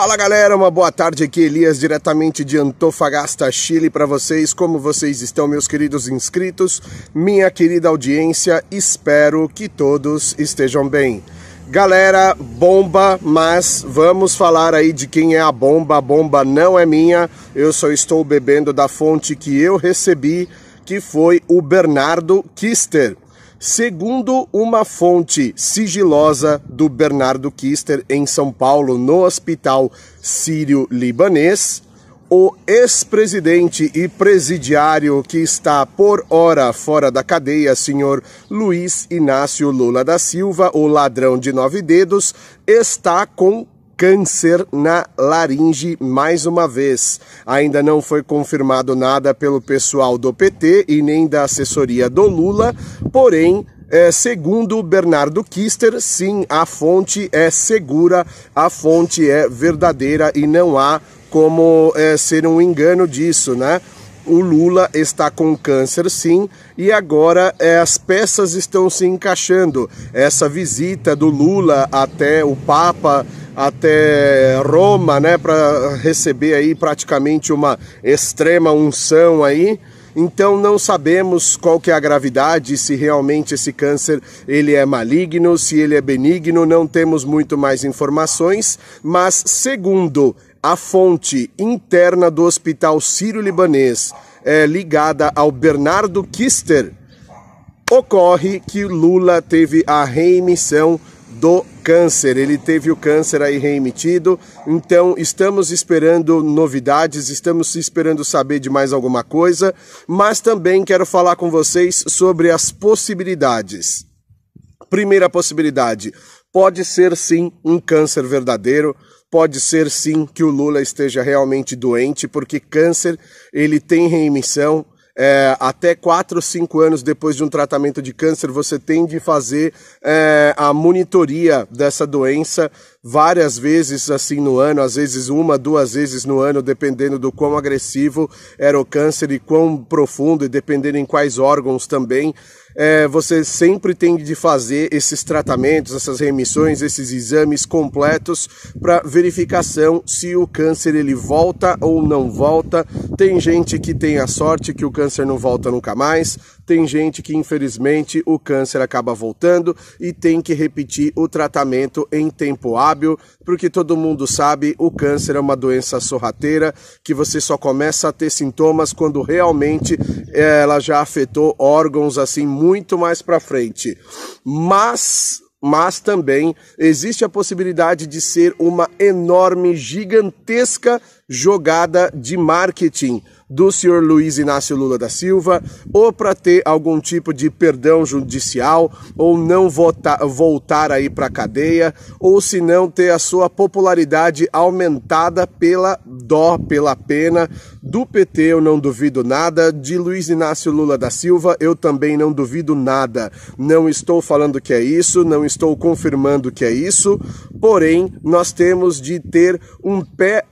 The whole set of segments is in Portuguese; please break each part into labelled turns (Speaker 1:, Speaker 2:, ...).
Speaker 1: Fala galera, uma boa tarde aqui, Elias, diretamente de Antofagasta, Chile, para vocês. Como vocês estão, meus queridos inscritos, minha querida audiência, espero que todos estejam bem. Galera, bomba, mas vamos falar aí de quem é a bomba. A bomba não é minha, eu só estou bebendo da fonte que eu recebi, que foi o Bernardo Kister. Segundo uma fonte sigilosa do Bernardo Kister em São Paulo, no Hospital Sírio-Libanês, o ex-presidente e presidiário que está por hora fora da cadeia, senhor Luiz Inácio Lula da Silva, o ladrão de nove dedos, está com câncer na laringe mais uma vez. Ainda não foi confirmado nada pelo pessoal do PT e nem da assessoria do Lula, porém. É, segundo Bernardo Kister, sim, a fonte é segura, a fonte é verdadeira e não há como é, ser um engano disso, né? o Lula está com câncer, sim, e agora é, as peças estão se encaixando. Essa visita do Lula até o Papa até Roma, né, para receber aí praticamente uma extrema unção aí. Então não sabemos qual que é a gravidade, se realmente esse câncer ele é maligno, se ele é benigno, não temos muito mais informações, mas segundo a fonte interna do Hospital Sírio-Libanês, é, ligada ao Bernardo Kister, ocorre que Lula teve a reemissão do câncer, ele teve o câncer aí reemitido. Então, estamos esperando novidades, estamos esperando saber de mais alguma coisa, mas também quero falar com vocês sobre as possibilidades. Primeira possibilidade: pode ser sim um câncer verdadeiro. Pode ser sim que o Lula esteja realmente doente, porque câncer ele tem reemissão, é, até 4 ou 5 anos depois de um tratamento de câncer, você tem de fazer é, a monitoria dessa doença várias vezes assim no ano, às vezes uma, duas vezes no ano, dependendo do quão agressivo era o câncer e quão profundo, e dependendo em quais órgãos também. É, você sempre tem de fazer esses tratamentos, essas remissões, esses exames completos para verificação se o câncer ele volta ou não volta. Tem gente que tem a sorte que o câncer não volta nunca mais, tem gente que infelizmente o câncer acaba voltando e tem que repetir o tratamento em tempo hábil, porque todo mundo sabe o câncer é uma doença sorrateira que você só começa a ter sintomas quando realmente ela já afetou órgãos assim muito mais para frente. Mas mas também existe a possibilidade de ser uma enorme, gigantesca jogada de marketing do senhor Luiz Inácio Lula da Silva, ou para ter algum tipo de perdão judicial, ou não votar, voltar aí para a cadeia, ou se não ter a sua popularidade aumentada pela dó, pela pena do PT, eu não duvido nada, de Luiz Inácio Lula da Silva, eu também não duvido nada. Não estou falando que é isso, não estou confirmando que é isso, porém nós temos de ter um pé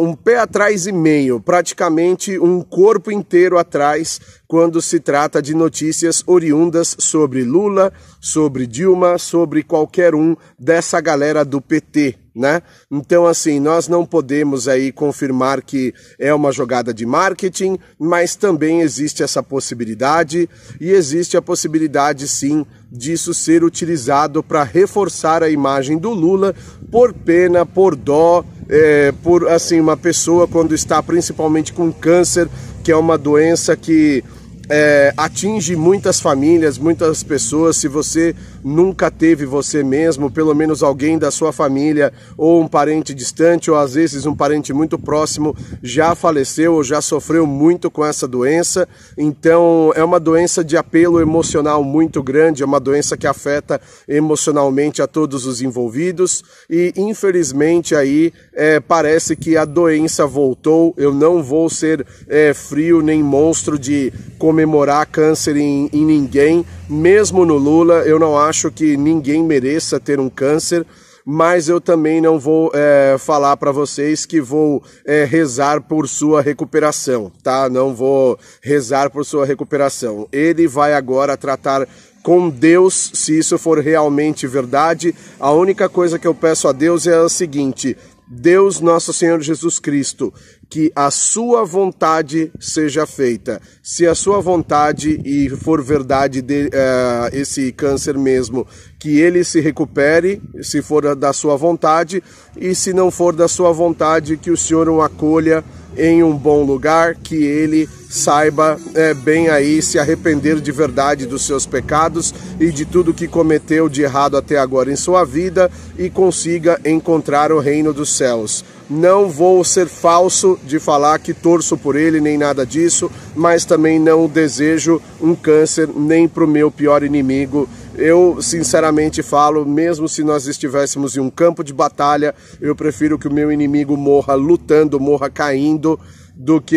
Speaker 1: um pé atrás e meio, praticamente um corpo inteiro atrás quando se trata de notícias oriundas sobre Lula, sobre Dilma, sobre qualquer um dessa galera do PT, né? Então assim, nós não podemos aí confirmar que é uma jogada de marketing, mas também existe essa possibilidade e existe a possibilidade sim disso ser utilizado para reforçar a imagem do Lula por pena, por dó, é, por assim uma pessoa quando está principalmente com câncer, que é uma doença que é, atinge muitas famílias, muitas pessoas. Se você nunca teve você mesmo, pelo menos alguém da sua família, ou um parente distante, ou às vezes um parente muito próximo, já faleceu ou já sofreu muito com essa doença. Então, é uma doença de apelo emocional muito grande, é uma doença que afeta emocionalmente a todos os envolvidos e, infelizmente, aí é, parece que a doença voltou. Eu não vou ser é, frio nem monstro de comemorar câncer em, em ninguém, mesmo no Lula, eu não acho acho que ninguém mereça ter um câncer, mas eu também não vou é, falar para vocês que vou é, rezar por sua recuperação, tá? Não vou rezar por sua recuperação. Ele vai agora tratar com Deus, se isso for realmente verdade. A única coisa que eu peço a Deus é a seguinte: Deus Nosso Senhor Jesus Cristo, que a sua vontade seja feita. Se a sua vontade e for verdade de, uh, esse câncer mesmo, que ele se recupere, se for da sua vontade, e se não for da sua vontade, que o Senhor o acolha em um bom lugar, que ele saiba é, bem aí se arrepender de verdade dos seus pecados e de tudo que cometeu de errado até agora em sua vida e consiga encontrar o reino dos céus. Não vou ser falso de falar que torço por ele, nem nada disso, mas também não desejo um câncer nem para o meu pior inimigo. Eu sinceramente falo, mesmo se nós estivéssemos em um campo de batalha, eu prefiro que o meu inimigo morra lutando, morra caindo, do que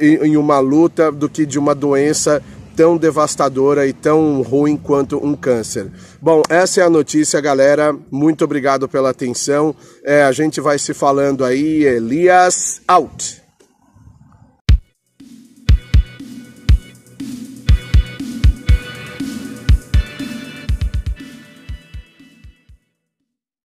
Speaker 1: eh, em uma luta, do que de uma doença tão devastadora e tão ruim quanto um câncer. Bom, essa é a notícia, galera. Muito obrigado pela atenção. É, a gente vai se falando aí. Elias out.